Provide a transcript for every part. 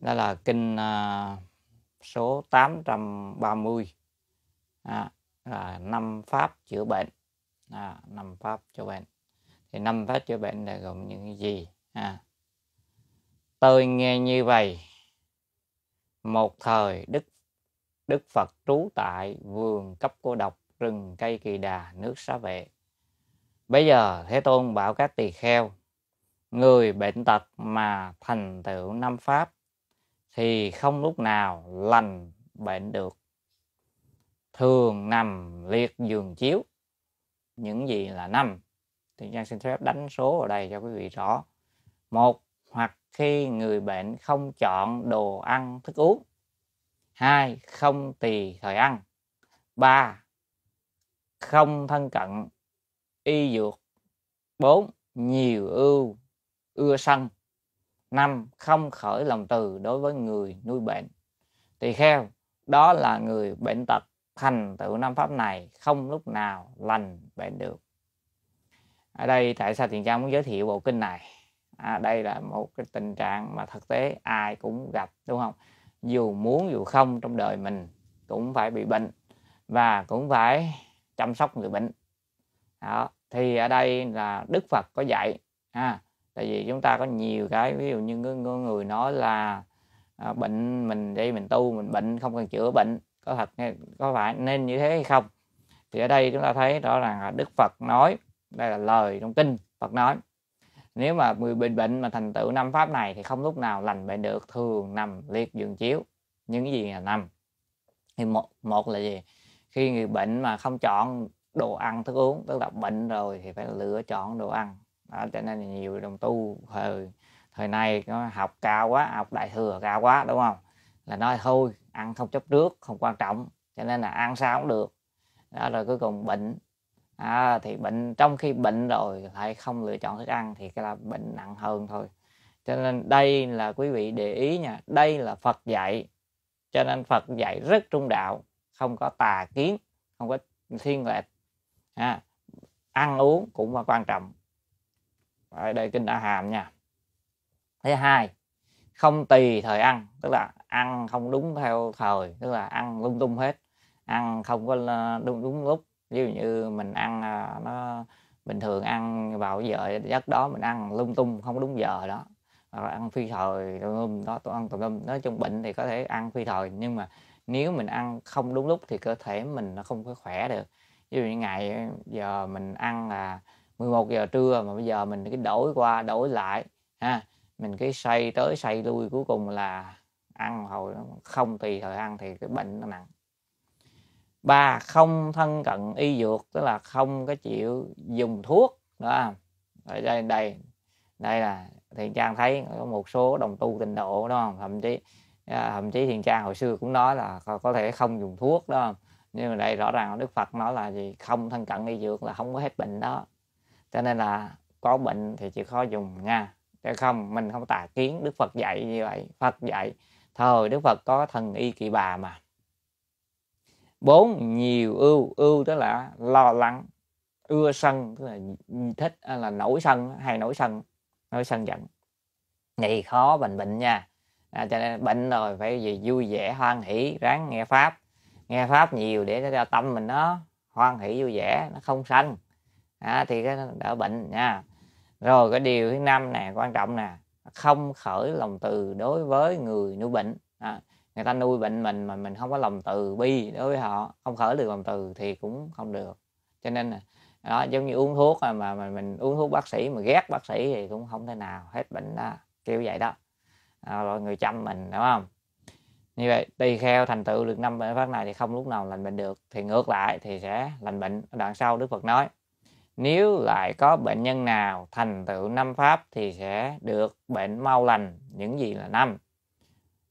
đó là kinh à, số 830 à, là năm pháp chữa bệnh à, năm pháp chữa bệnh thì năm pháp chữa bệnh là gồm những gì à, tôi nghe như vậy một thời đức đức phật trú tại vườn cấp cô độc rừng cây kỳ đà nước xá vệ bây giờ thế tôn bảo các tỳ kheo người bệnh tật mà thành tựu năm pháp thì không lúc nào lành bệnh được thường nằm liệt giường chiếu những gì là năm thì Giang xin phép đánh số ở đây cho quý vị rõ một hoặc khi người bệnh không chọn đồ ăn thức uống hai không tùy thời ăn ba không thân cận y dược bốn nhiều ưu ưa sân năm không khởi lòng từ đối với người nuôi bệnh tỳ kheo đó là người bệnh tật thành tựu năm pháp này không lúc nào lành bệnh được ở đây tại sao thiền cha muốn giới thiệu bộ kinh này à, đây là một cái tình trạng mà thực tế ai cũng gặp đúng không dù muốn dù không trong đời mình cũng phải bị bệnh và cũng phải chăm sóc người bệnh đó thì ở đây là đức phật có dạy à, tại vì chúng ta có nhiều cái ví dụ như có, người nói là à, bệnh mình đi mình tu mình bệnh không cần chữa bệnh có thật có phải nên như thế hay không thì ở đây chúng ta thấy rõ ràng là Đức Phật nói đây là lời trong kinh Phật nói nếu mà người bệnh bệnh mà thành tựu năm pháp này thì không lúc nào lành bệnh được thường nằm liệt giường chiếu những gì là nằm thì một một là gì khi người bệnh mà không chọn đồ ăn thức uống tức là bệnh rồi thì phải lựa chọn đồ ăn đó, cho nên là nhiều đồng tu thời thời nay nó học cao quá học đại thừa cao quá đúng không là nói thôi ăn không chấp trước không quan trọng cho nên là ăn sao cũng được đó rồi cuối cùng bệnh à, thì bệnh trong khi bệnh rồi lại không lựa chọn thức ăn thì cái là bệnh nặng hơn thôi cho nên đây là quý vị để ý nha đây là Phật dạy cho nên Phật dạy rất trung đạo không có tà kiến không có thiên lệch à, ăn uống cũng quan trọng Đấy, đây kinh A Hàm nha thứ hai không tùy thời ăn tức là ăn không đúng theo thời tức là ăn lung tung hết ăn không có ờ, đúng đúng lúc ví dụ như mình ăn ờ, nó bình thường ăn vào giờ giấc đó mình ăn lung tung không đúng giờ đó hoặc là ăn phi thời đó tôi ăn tùm lum nói chung bệnh thì có thể ăn phi thời nhưng mà nếu mình ăn không đúng lúc thì cơ thể mình nó không có khỏe được ví dụ như ngày ờ, giờ mình ăn là 11 giờ trưa mà bây giờ mình cái đổi qua đổi lại ha mình cái xây tới xây lui cuối cùng là ăn hồi không tùy thời ăn thì cái bệnh nó nặng ba không thân cận y dược tức là không có chịu dùng thuốc đó ở đây đây đây là thiền trang thấy có một số đồng tu tịnh độ đó thậm chí à, thậm chí thiền trang hồi xưa cũng nói là có thể không dùng thuốc đó nhưng mà đây rõ ràng đức phật nói là gì không thân cận y dược là không có hết bệnh đó cho nên là có bệnh thì chỉ khó dùng nha, chứ không mình không tà kiến đức phật dạy như vậy phật dạy thời đức phật có thần y kỳ bà mà bốn nhiều ưu ưu tức là lo lắng ưa sân tức là thích à, là nổi sân hay nổi sân nổi sân giận thì khó bệnh bệnh nha à, cho nên bệnh rồi phải gì vui vẻ hoan hỷ ráng nghe pháp nghe pháp nhiều để cho tâm mình nó hoan hỷ vui vẻ nó không sanh à, thì cái đỡ bệnh nha rồi cái điều thứ năm này quan trọng nè không khởi lòng từ đối với người nuôi bệnh à, người ta nuôi bệnh mình mà mình không có lòng từ bi đối với họ không khởi được lòng từ thì cũng không được cho nên là đó giống như uống thuốc mà, mà mình uống thuốc bác sĩ mà ghét bác sĩ thì cũng không thể nào hết bệnh đó kiểu vậy đó à, rồi người chăm mình đúng không như vậy tùy kheo thành tựu được năm bệnh pháp này thì không lúc nào lành bệnh được thì ngược lại thì sẽ lành bệnh đoạn sau đức phật nói nếu lại có bệnh nhân nào thành tựu năm pháp thì sẽ được bệnh mau lành, những gì là năm.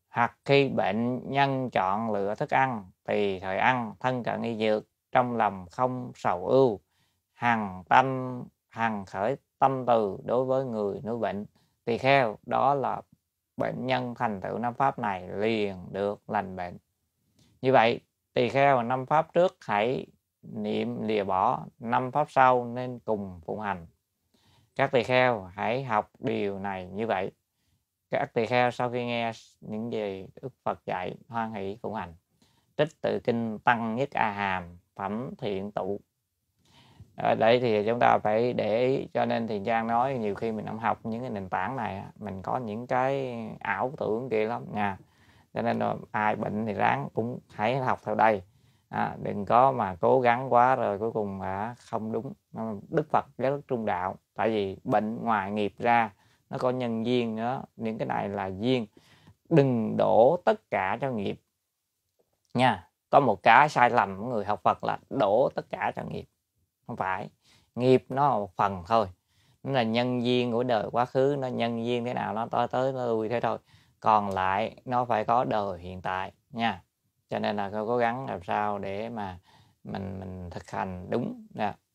Hoặc khi bệnh nhân chọn lựa thức ăn, tùy thời ăn, thân cận y dược, trong lòng không sầu ưu, hằng tâm hằng khởi tâm từ đối với người nuôi bệnh tỳ kheo đó là bệnh nhân thành tựu năm pháp này liền được lành bệnh như vậy tỳ kheo năm pháp trước hãy niệm lìa bỏ năm pháp sau nên cùng phụng hành các tỳ kheo hãy học điều này như vậy các tỳ kheo sau khi nghe những gì đức phật dạy hoan hỷ phụng hành trích tự kinh tăng nhất a hàm phẩm thiện tụ ở đây thì chúng ta phải để ý cho nên thiền trang nói nhiều khi mình không học những cái nền tảng này mình có những cái ảo tưởng kia lắm nha cho nên ờ, ai bệnh thì ráng cũng hãy học theo đây à, đừng có mà cố gắng quá rồi cuối cùng mà không đúng đức phật giáo đức trung đạo tại vì bệnh ngoài nghiệp ra nó có nhân duyên nữa những cái này là duyên đừng đổ tất cả cho nghiệp nha có một cái sai lầm của người học Phật là đổ tất cả cho nghiệp không phải nghiệp nó là một phần thôi nó là nhân duyên của đời quá khứ nó nhân duyên thế nào nó tới tới nó lui thế thôi còn lại nó phải có đời hiện tại nha cho nên là cô cố gắng làm sao để mà mình mình thực hành đúng nè